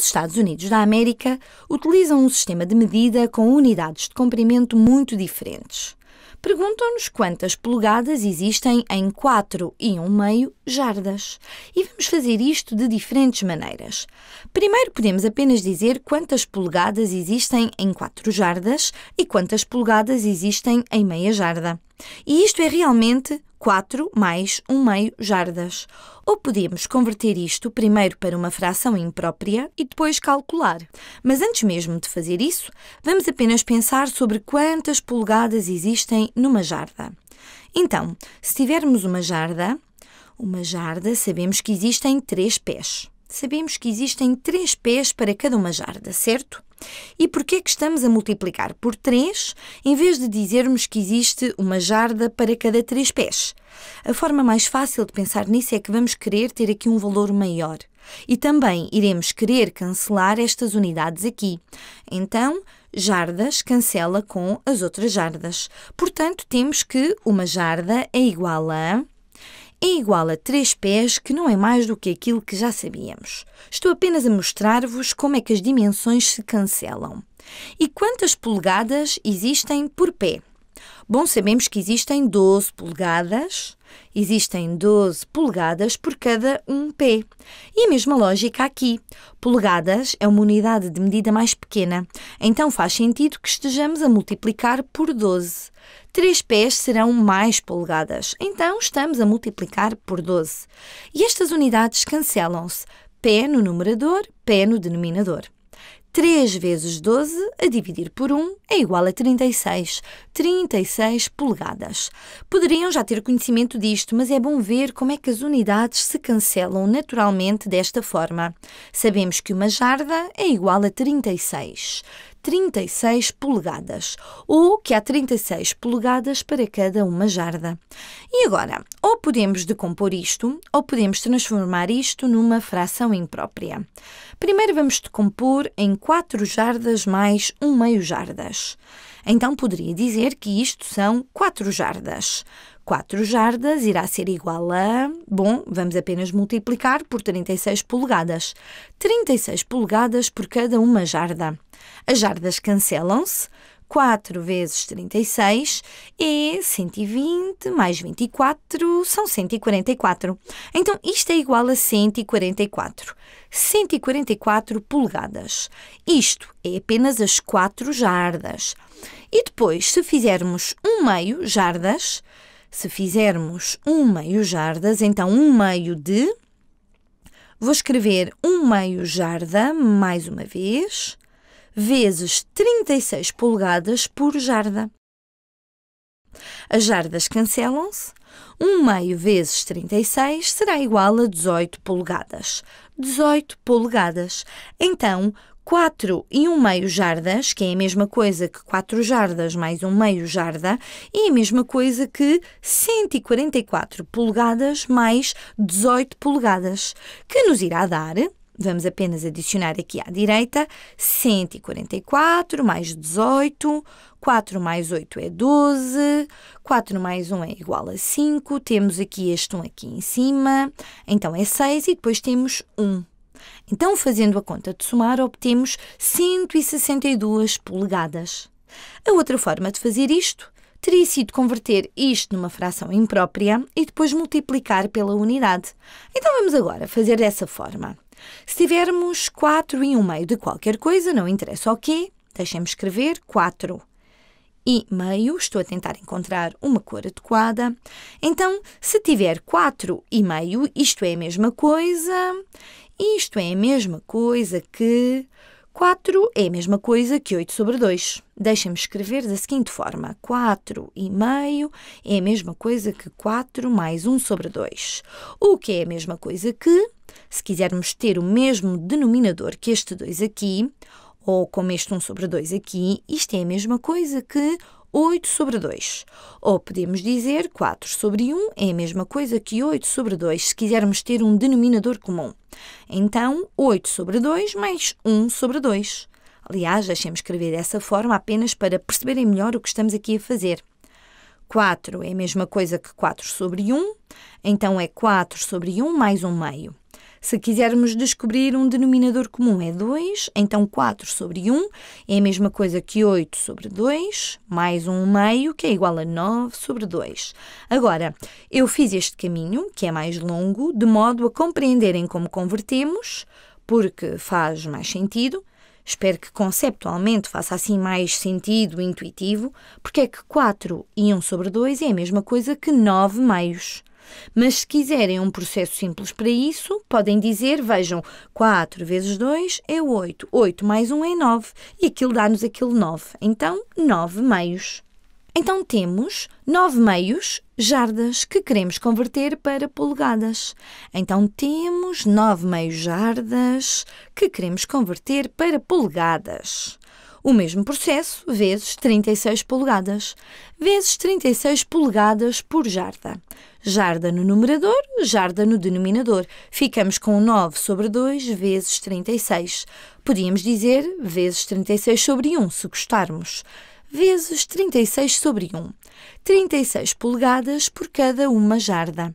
Nos Estados Unidos da América, utilizam um sistema de medida com unidades de comprimento muito diferentes. Perguntam-nos quantas polegadas existem em 4 e 1,5 jardas. E vamos fazer isto de diferentes maneiras. Primeiro podemos apenas dizer quantas polegadas existem em 4 jardas e quantas polegadas existem em meia jarda. E isto é realmente 4 mais 1 meio jardas. Ou podemos converter isto primeiro para uma fração imprópria e depois calcular. Mas antes mesmo de fazer isso, vamos apenas pensar sobre quantas polegadas existem numa jarda. Então, se tivermos uma jarda, uma jarda sabemos que existem três pés sabemos que existem 3 pés para cada uma jarda, certo? E porquê é que estamos a multiplicar por 3 em vez de dizermos que existe uma jarda para cada 3 pés? A forma mais fácil de pensar nisso é que vamos querer ter aqui um valor maior. E também iremos querer cancelar estas unidades aqui. Então, jardas cancela com as outras jardas. Portanto, temos que uma jarda é igual a é igual a 3 pés, que não é mais do que aquilo que já sabíamos. Estou apenas a mostrar-vos como é que as dimensões se cancelam. E quantas polegadas existem por pé? Bom, sabemos que existem 12 polegadas, existem 12 polegadas por cada um pé. E a mesma lógica aqui. Polegadas é uma unidade de medida mais pequena, então faz sentido que estejamos a multiplicar por 12. 3 pés serão mais polegadas, então estamos a multiplicar por 12. E estas unidades cancelam-se. Pé no numerador, pé no denominador. 3 vezes 12 a dividir por 1 é igual a 36. 36 polegadas. Poderiam já ter conhecimento disto, mas é bom ver como é que as unidades se cancelam naturalmente desta forma. Sabemos que uma jarda é igual a 36. 36 polegadas, ou que há 36 polegadas para cada uma jarda. E agora, ou podemos decompor isto, ou podemos transformar isto numa fração imprópria. Primeiro vamos decompor em 4 jardas mais 1 meio jardas. Então poderia dizer que isto são 4 jardas. 4 jardas irá ser igual a. Bom, vamos apenas multiplicar por 36 polegadas. 36 polegadas por cada uma jarda. As jardas cancelam-se. 4 vezes 36 é 120 mais 24 são 144. Então isto é igual a 144. 144 polegadas. Isto é apenas as 4 jardas. E depois, se fizermos 1 meio jardas, se fizermos um meio jardas, então um meio de. Vou escrever um meio jarda mais uma vez, vezes 36 polegadas por jarda. As jardas cancelam-se 1 meio vezes 36 será igual a 18 polegadas. 18 polegadas. Então, 4 e 1 meio jardas, que é a mesma coisa que 4 jardas mais 1 meio jarda, e a mesma coisa que 144 polegadas mais 18 polegadas, que nos irá dar Vamos apenas adicionar aqui à direita 144 mais 18, 4 mais 8 é 12, 4 mais 1 é igual a 5, temos aqui este 1 aqui em cima, então é 6 e depois temos 1. Então, fazendo a conta de somar, obtemos 162 polegadas. A outra forma de fazer isto teria sido converter isto numa fração imprópria e depois multiplicar pela unidade. Então vamos agora fazer dessa forma. Se tivermos 4 e 1 meio de qualquer coisa, não interessa o quê, deixem-me escrever 4 e meio, estou a tentar encontrar uma cor adequada. Então, se tiver 4 e meio, isto é a mesma coisa, isto é a mesma coisa que 4 é a mesma coisa que 8 sobre 2. Deixem-me escrever da seguinte forma: 4 e meio é a mesma coisa que 4 mais 1 sobre 2. O que é a mesma coisa que, se quisermos ter o mesmo denominador que este 2 aqui, ou como este 1 sobre 2 aqui, isto é a mesma coisa que 8 sobre 2. Ou podemos dizer 4 sobre 1 é a mesma coisa que 8 sobre 2, se quisermos ter um denominador comum. Então, 8 sobre 2 mais 1 sobre 2. Aliás, deixem-me escrever dessa forma apenas para perceberem melhor o que estamos aqui a fazer. 4 é a mesma coisa que 4 sobre 1, então é 4 sobre 1 mais 1 meio. Se quisermos descobrir um denominador comum é 2, então 4 sobre 1 é a mesma coisa que 8 sobre 2, mais 1 meio, que é igual a 9 sobre 2. Agora, eu fiz este caminho, que é mais longo, de modo a compreenderem como convertemos, porque faz mais sentido, Espero que conceptualmente faça assim mais sentido intuitivo, porque é que 4 e 1 sobre 2 é a mesma coisa que 9 meios. Mas se quiserem um processo simples para isso, podem dizer, vejam, 4 vezes 2 é 8, 8 mais 1 é 9, e aquilo dá-nos aquele 9. Então, 9 meios. Então temos 9 meios jardas que queremos converter para polegadas. Então temos 9 meios jardas que queremos converter para polegadas. O mesmo processo vezes 36 polegadas, vezes 36 polegadas por jarda. Jarda no numerador, jarda no denominador. Ficamos com 9 sobre 2 vezes 36. Podíamos dizer vezes 36 sobre 1, se gostarmos. Vezes 36 sobre 1. 36 polegadas por cada uma jarda.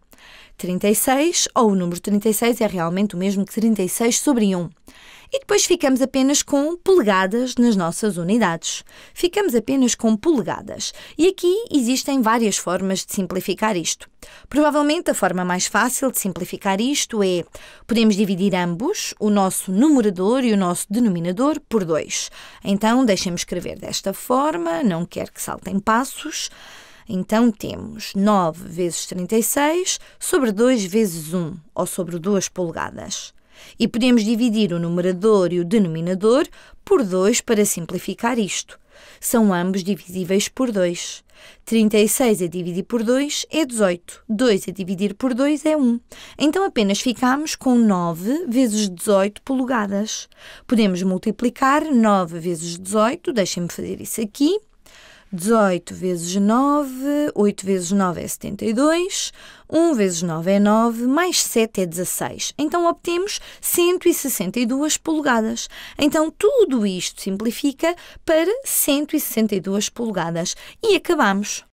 36, ou o número 36 é realmente o mesmo que 36 sobre 1 e depois ficamos apenas com polegadas nas nossas unidades. Ficamos apenas com polegadas. E aqui existem várias formas de simplificar isto. Provavelmente a forma mais fácil de simplificar isto é podemos dividir ambos, o nosso numerador e o nosso denominador, por 2. Então deixem-me escrever desta forma, não quero que saltem passos. Então temos 9 vezes 36 sobre 2 vezes 1, ou sobre 2 polegadas. E podemos dividir o numerador e o denominador por 2 para simplificar isto. São ambos divisíveis por 2. 36 a dividir por 2 é 18. 2 a dividir por 2 é 1. Então apenas ficamos com 9 vezes 18 polegadas. Podemos multiplicar 9 vezes 18, deixem-me fazer isso aqui. 18 vezes 9, 8 vezes 9 é 72, 1 vezes 9 é 9, mais 7 é 16. Então obtemos 162 polegadas. Então tudo isto simplifica para 162 polegadas e acabamos.